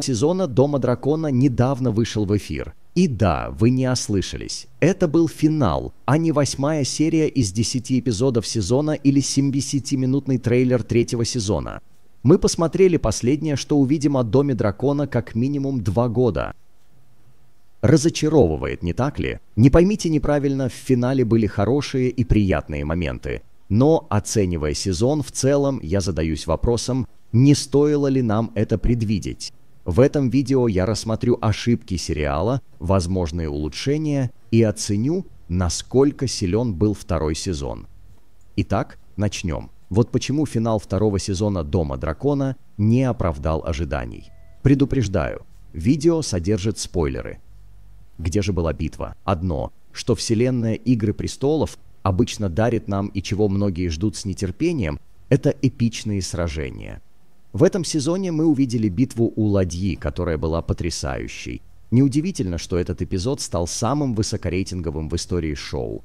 сезона «Дома дракона» недавно вышел в эфир. И да, вы не ослышались. Это был финал, а не восьмая серия из десяти эпизодов сезона или 70-минутный трейлер третьего сезона. Мы посмотрели последнее, что увидим о Доме Дракона как минимум два года. Разочаровывает, не так ли? Не поймите неправильно, в финале были хорошие и приятные моменты. Но, оценивая сезон в целом, я задаюсь вопросом, не стоило ли нам это предвидеть? В этом видео я рассмотрю ошибки сериала, возможные улучшения и оценю, насколько силен был второй сезон. Итак, начнем. Вот почему финал второго сезона «Дома дракона» не оправдал ожиданий. Предупреждаю, видео содержит спойлеры. Где же была битва? Одно, что вселенная «Игры престолов» обычно дарит нам и чего многие ждут с нетерпением, это эпичные сражения – в этом сезоне мы увидели битву у ладьи, которая была потрясающей. Неудивительно, что этот эпизод стал самым высокорейтинговым в истории шоу.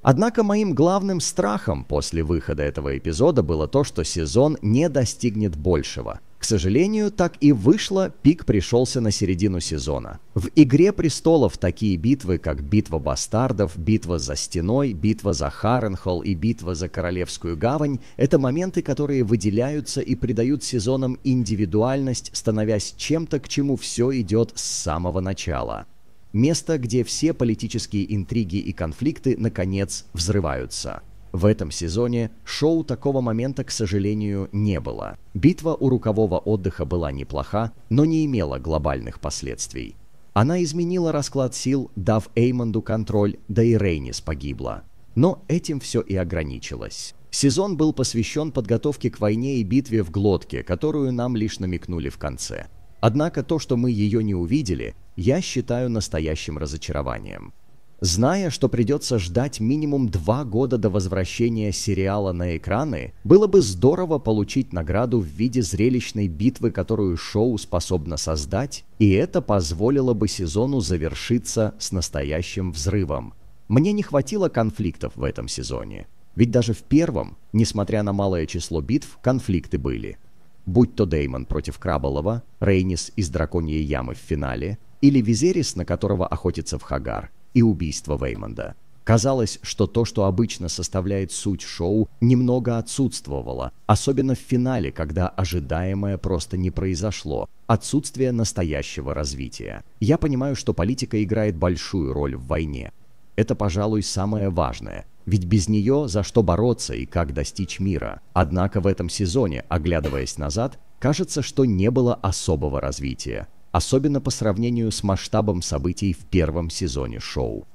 Однако моим главным страхом после выхода этого эпизода было то, что сезон не достигнет большего – сожалению, так и вышло, пик пришелся на середину сезона. В «Игре престолов» такие битвы, как «Битва бастардов», «Битва за стеной», «Битва за Харренхолл» и «Битва за Королевскую гавань» — это моменты, которые выделяются и придают сезонам индивидуальность, становясь чем-то, к чему все идет с самого начала. Место, где все политические интриги и конфликты, наконец, взрываются. В этом сезоне шоу такого момента, к сожалению, не было. Битва у рукавого отдыха была неплоха, но не имела глобальных последствий. Она изменила расклад сил, дав Эймонду контроль, да и Рейнис погибла. Но этим все и ограничилось. Сезон был посвящен подготовке к войне и битве в глотке, которую нам лишь намекнули в конце. Однако то, что мы ее не увидели, я считаю настоящим разочарованием. Зная, что придется ждать минимум два года до возвращения сериала на экраны, было бы здорово получить награду в виде зрелищной битвы, которую шоу способно создать, и это позволило бы сезону завершиться с настоящим взрывом. Мне не хватило конфликтов в этом сезоне. Ведь даже в первом, несмотря на малое число битв, конфликты были. Будь то Деймон против Крабалова, Рейнис из Драконьей Ямы в финале, или Визерис, на которого охотится в Хагар – и убийство Веймонда. Казалось, что то, что обычно составляет суть шоу, немного отсутствовало, особенно в финале, когда ожидаемое просто не произошло, отсутствие настоящего развития. Я понимаю, что политика играет большую роль в войне. Это, пожалуй, самое важное, ведь без нее за что бороться и как достичь мира. Однако в этом сезоне, оглядываясь назад, кажется, что не было особого развития особенно по сравнению с масштабом событий в первом сезоне шоу.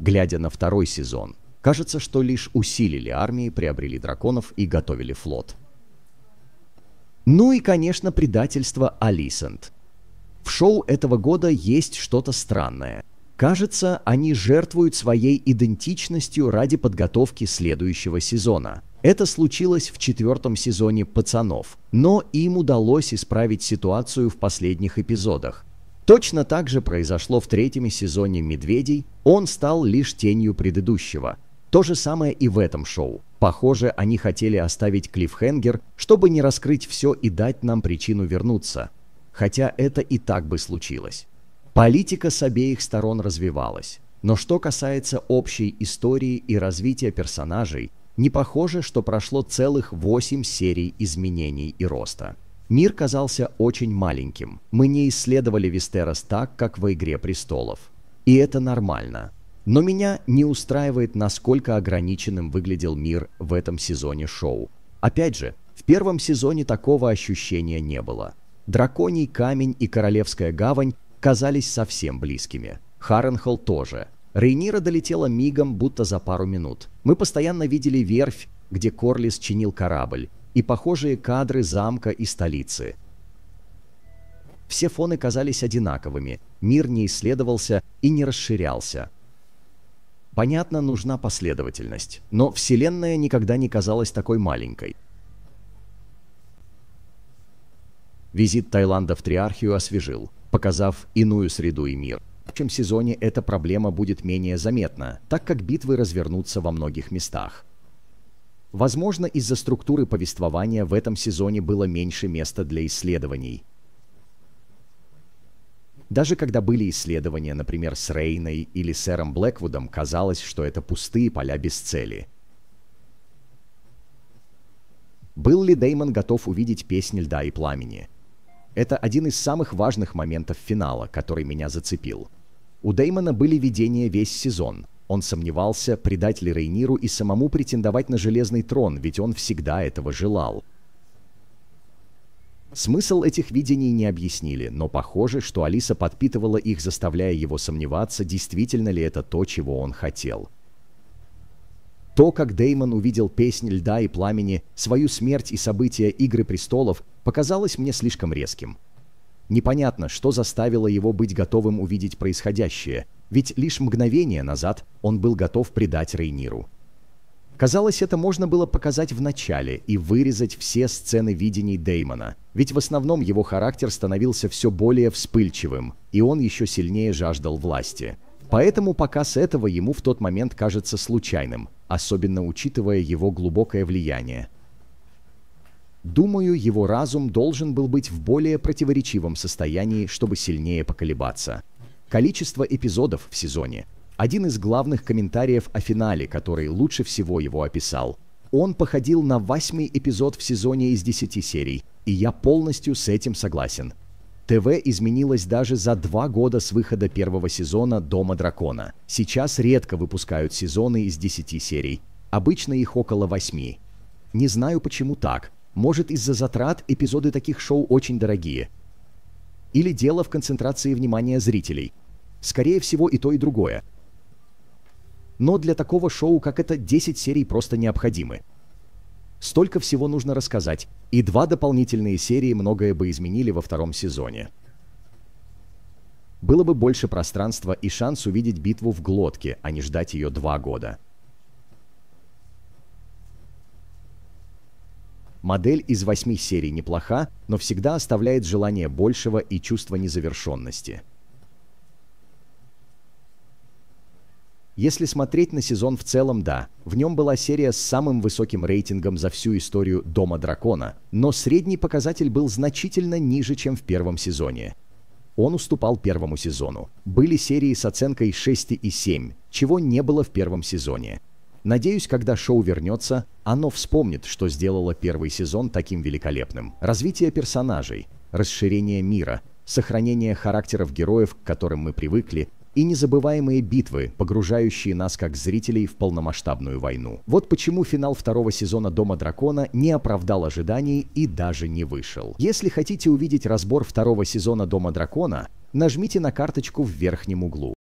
Глядя на второй сезон, кажется, что лишь усилили армии, приобрели драконов и готовили флот. Ну и, конечно, предательство Алисент. В шоу этого года есть что-то странное. Кажется, они жертвуют своей идентичностью ради подготовки следующего сезона. Это случилось в четвертом сезоне «Пацанов», но им удалось исправить ситуацию в последних эпизодах. Точно так же произошло в третьем сезоне «Медведей», он стал лишь тенью предыдущего. То же самое и в этом шоу. Похоже, они хотели оставить клиффхенгер, чтобы не раскрыть все и дать нам причину вернуться. Хотя это и так бы случилось. Политика с обеих сторон развивалась. Но что касается общей истории и развития персонажей, не похоже, что прошло целых 8 серий изменений и роста. Мир казался очень маленьким. Мы не исследовали Вестерос так, как в «Игре престолов». И это нормально. Но меня не устраивает, насколько ограниченным выглядел мир в этом сезоне шоу. Опять же, в первом сезоне такого ощущения не было. Драконий камень и Королевская гавань казались совсем близкими. Харенхол тоже – Рейнира долетела мигом, будто за пару минут. Мы постоянно видели верфь, где Корлис чинил корабль, и похожие кадры замка и столицы. Все фоны казались одинаковыми, мир не исследовался и не расширялся. Понятно, нужна последовательность, но Вселенная никогда не казалась такой маленькой. Визит Таиланда в Триархию освежил, показав иную среду и мир. В следующем сезоне эта проблема будет менее заметна, так как битвы развернутся во многих местах. Возможно, из-за структуры повествования в этом сезоне было меньше места для исследований. Даже когда были исследования, например, с Рейной или сэром Блэквудом, казалось, что это пустые поля без цели. Был ли Деймон готов увидеть песни льда и пламени? Это один из самых важных моментов финала, который меня зацепил. У Деймона были видения весь сезон. Он сомневался, предать ли Рейниру и самому претендовать на Железный Трон, ведь он всегда этого желал. Смысл этих видений не объяснили, но похоже, что Алиса подпитывала их, заставляя его сомневаться, действительно ли это то, чего он хотел – то, как Деймон увидел песнь льда и пламени, свою смерть и события Игры престолов, показалось мне слишком резким. Непонятно, что заставило его быть готовым увидеть происходящее, ведь лишь мгновение назад он был готов предать Рейниру. Казалось, это можно было показать в начале и вырезать все сцены видений Деймона, ведь в основном его характер становился все более вспыльчивым, и он еще сильнее жаждал власти. Поэтому показ этого ему в тот момент кажется случайным, особенно учитывая его глубокое влияние. Думаю, его разум должен был быть в более противоречивом состоянии, чтобы сильнее поколебаться. Количество эпизодов в сезоне – один из главных комментариев о финале, который лучше всего его описал. Он походил на восьмый эпизод в сезоне из десяти серий, и я полностью с этим согласен – ТВ изменилось даже за два года с выхода первого сезона «Дома дракона». Сейчас редко выпускают сезоны из 10 серий. Обычно их около восьми. Не знаю, почему так. Может, из-за затрат эпизоды таких шоу очень дорогие. Или дело в концентрации внимания зрителей. Скорее всего, и то, и другое. Но для такого шоу, как это, 10 серий просто необходимы. Столько всего нужно рассказать, и два дополнительные серии многое бы изменили во втором сезоне. Было бы больше пространства и шанс увидеть битву в глотке, а не ждать ее два года. Модель из восьми серий неплоха, но всегда оставляет желание большего и чувство незавершенности. Если смотреть на сезон в целом, да, в нем была серия с самым высоким рейтингом за всю историю «Дома дракона», но средний показатель был значительно ниже, чем в первом сезоне. Он уступал первому сезону. Были серии с оценкой 6 и 7, чего не было в первом сезоне. Надеюсь, когда шоу вернется, оно вспомнит, что сделало первый сезон таким великолепным. Развитие персонажей, расширение мира, сохранение характеров героев, к которым мы привыкли, и незабываемые битвы, погружающие нас как зрителей в полномасштабную войну. Вот почему финал второго сезона «Дома дракона» не оправдал ожиданий и даже не вышел. Если хотите увидеть разбор второго сезона «Дома дракона», нажмите на карточку в верхнем углу.